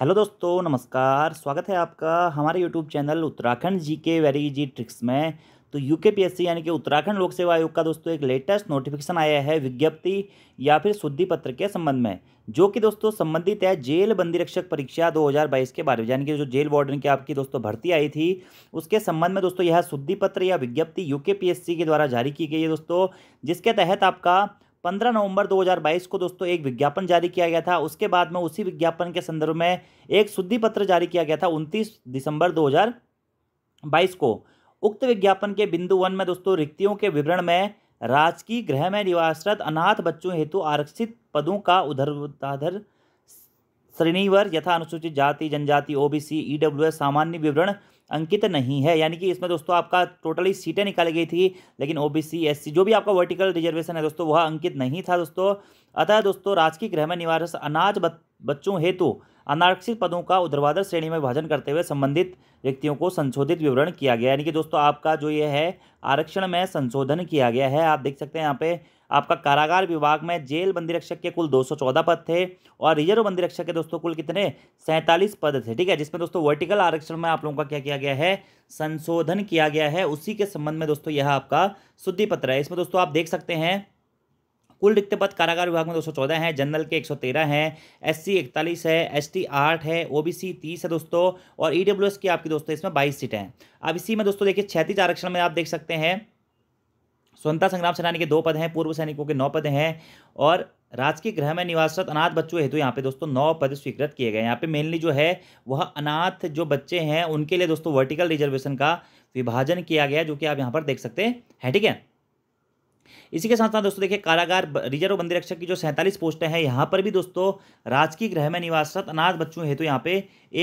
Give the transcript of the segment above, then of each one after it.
hello दोस्तों नमस्कार स्वागत है आपका हमारे यूट्यूब चैनल उत्तराखंड जी के वेरी जी ट्रिक्स में तो यू के पी एस सी यानी कि उत्तराखंड लोक सेवा आयोग का दोस्तों एक लेटेस्ट नोटिफिकेशन आया है विज्ञप्ति या फिर शुद्धि पत्र के संबंध में जो कि दोस्तों संबंधित है जेल बंदी रक्षक परीक्षा 2022 के बारे में यानी कि जो जेल वार्डन की आपकी दोस्तों भर्ती आई थी उसके संबंध में दोस्तों यह शुद्धि पत्र या विज्ञप्ति यू के पी एस सी के द्वारा जारी की गई है दोस्तों जिसके तहत आपका पंद्रह नवंबर 2022 को दोस्तों एक विज्ञापन जारी किया गया था उसके बाद में उसी विज्ञापन के संदर्भ में एक शुद्धि पत्र जारी किया गया था उनतीस दिसंबर 2022 को उक्त विज्ञापन के बिंदु वन में दोस्तों रिक्तियों के विवरण में राजकीय गृह में निवासरत अनाथ बच्चों हेतु आरक्षित पदों का उधर श्रेणीवर यथा अनुसूचित जाति जनजाति ओबीसी ईडब्ल्यूएस सामान्य विवरण अंकित नहीं है यानी कि इसमें दोस्तों आपका टोटली सीटें निकाली गई थी लेकिन ओबीसी एससी जो भी आपका वर्टिकल रिजर्वेशन है दोस्तों वह अंकित नहीं था दोस्तों अतः दोस्तों राजकीय गृह में निवारस अनाज बच्चों हेतु अनारक्षित पदों का उद्रवादर श्रेणी में विभाजन करते हुए संबंधित व्यक्तियों को संशोधित विवरण किया गया यानी कि दोस्तों आपका जो ये है आरक्षण में संशोधन किया गया है आप देख सकते हैं यहाँ पे आपका कारागार विभाग में जेल बंदी रक्षक के कुल 214 पद थे और रिजर्व बंदी रक्षक के दोस्तों कुल कितने सैंतालीस पद थे ठीक है जिसमें दोस्तों वर्टिकल आरक्षण में आप लोगों का क्या किया गया है संशोधन किया गया है उसी के संबंध में दोस्तों यह आपका शुद्धि पत्र है इसमें दोस्तों आप देख सकते हैं कुल रिक्त पद कारागार विभाग में दो सौ चौदह है जनरल के एक सौ तेरह है एस सी इकतालीस है एस टी आठ है ओ बी सी तीस है दोस्तों और ई डब्ल्यू एस की आपकी दोस्तों इसमें बाईस सीटें हैं अब इसी में दोस्तों देखिए छैतीस आरक्षण में आप देख सकते हैं स्वतंत्रता संग्राम सेनानी के दो पद हैं पूर्व सैनिकों के नौ पद हैं और राजकीय गृह में निवासरत अनाथ बच्चों हेतु यहाँ पे दोस्तों नौ पद स्वीकृत किए गए हैं यहाँ पे मेनली जो है वह अनाथ जो बच्चे हैं उनके लिए दोस्तों वर्टिकल रिजर्वेशन का विभाजन किया गया जो कि आप यहाँ पर देख सकते हैं ठीक है इसी के साथ साथ दोस्तों देखिए कारागार रिजर्व बंदी रक्षक की जो सैंतालीस पोस्टें हैं यहाँ पर भी दोस्तों राजकीय गृह में निवासरत अनाथ बच्चों हेतु यहाँ पे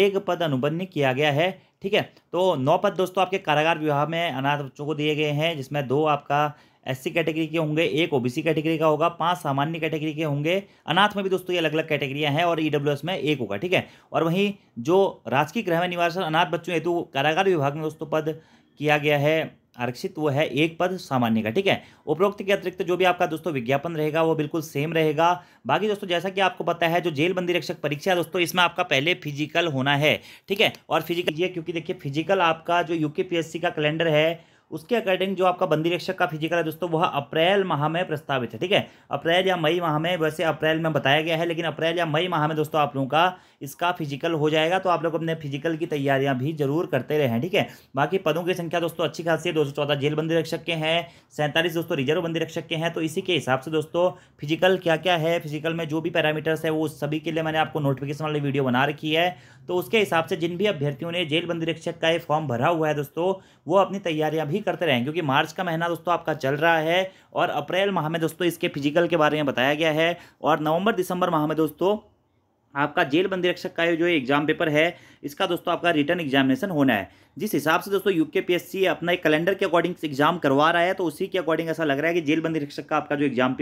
एक पद अनुबंध किया गया है ठीक है तो नौ पद दोस्तों आपके कारागार विभाग में अनाथ बच्चों को दिए गए हैं जिसमें दो आपका एस कैटेगरी के होंगे एक ओबीसी कैटेगरी का होगा पाँच सामान्य कैटेगरी के होंगे अनाथ में भी दोस्तों ये अलग अलग कैटेगरियाँ हैं और ई e में एक होगा ठीक है और वहीं जो राजकीय गृह में निवासरत अनाथ बच्चों हेतु कारागार विभाग में दोस्तों पद किया गया है आरक्षित वो है एक पद सामान्य का ठीक है उपरोक्त के अतिरिक्त जो भी आपका दोस्तों विज्ञापन रहेगा वो बिल्कुल सेम रहेगा बाकी दोस्तों जैसा कि आपको पता है जो जेल बंदी रक्षक परीक्षा दोस्तों इसमें आपका पहले फिजिकल होना है ठीक है और फिजिकल ये क्योंकि देखिए फिजिकल आपका जो यूके का कैलेंडर है उसके अकॉर्डिंग जो आपका बंदी रक्षक का फिजिकल है दोस्तों वह अप्रैल माह में प्रस्तावित है ठीक है अप्रैल या मई माह में वैसे अप्रैल में बताया गया है लेकिन अप्रैल या मई माह में दोस्तों आप लोगों का इसका फिजिकल हो जाएगा तो आप लोग अपने फिजिकल की तैयारियां भी जरूर करते रहे हैं ठीक है बाकी पदों की संख्या दोस्तों अच्छी खासी है दो जेल बंदी रक्षक के हैं सैंतालीस दोस्तों रिजर्व बंदी रक्षक के हैं तो इसी के हिसाब से दोस्तों फिजिकल क्या क्या है फिजिकल में जो भी पैरामीटर्स है वो सभी के लिए मैंने आपको नोटिफिकेशन वाली वीडियो बना रखी है तो उसके हिसाब से जिन भी अभ्यर्थियों ने जेल बंदी रक्षक का ये फॉर्म भरा हुआ है दोस्तों वो अपनी तैयारियां भी भी करते रहें क्योंकि मार्च का महीना दोस्तों आपका चल रहा है और अप्रैल माह में दोस्तों इसके फिजिकल के बारे में बताया गया है और नवंबर दिसंबर माह में दोस्तों आपका जेल बंदी रक्षक का जो एग्जाम पेपर है इसका दोस्तों आपका रिटर्न एग्जामिनेशन होना है जिस हिसाब से दोस्तों यूके पीएससी अपना एक कैलेंडर के अकॉर्डिंग एग्जाम करवा रहा है तो उसी के अकॉर्डिंग ऐसा लग रहा है कि जेल बंदी रक्षक का आपका जो एग्जाम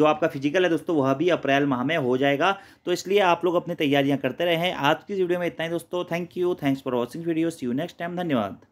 जो आपका फिजिकल है दोस्तों वह भी अप्रैल माह में हो जाएगा तो इसलिए आप लोग अपनी तैयारियाँ करते रहें आज की वीडियो में इतना ही दोस्तों thank you thanks for watching video see you next time धन्यवाद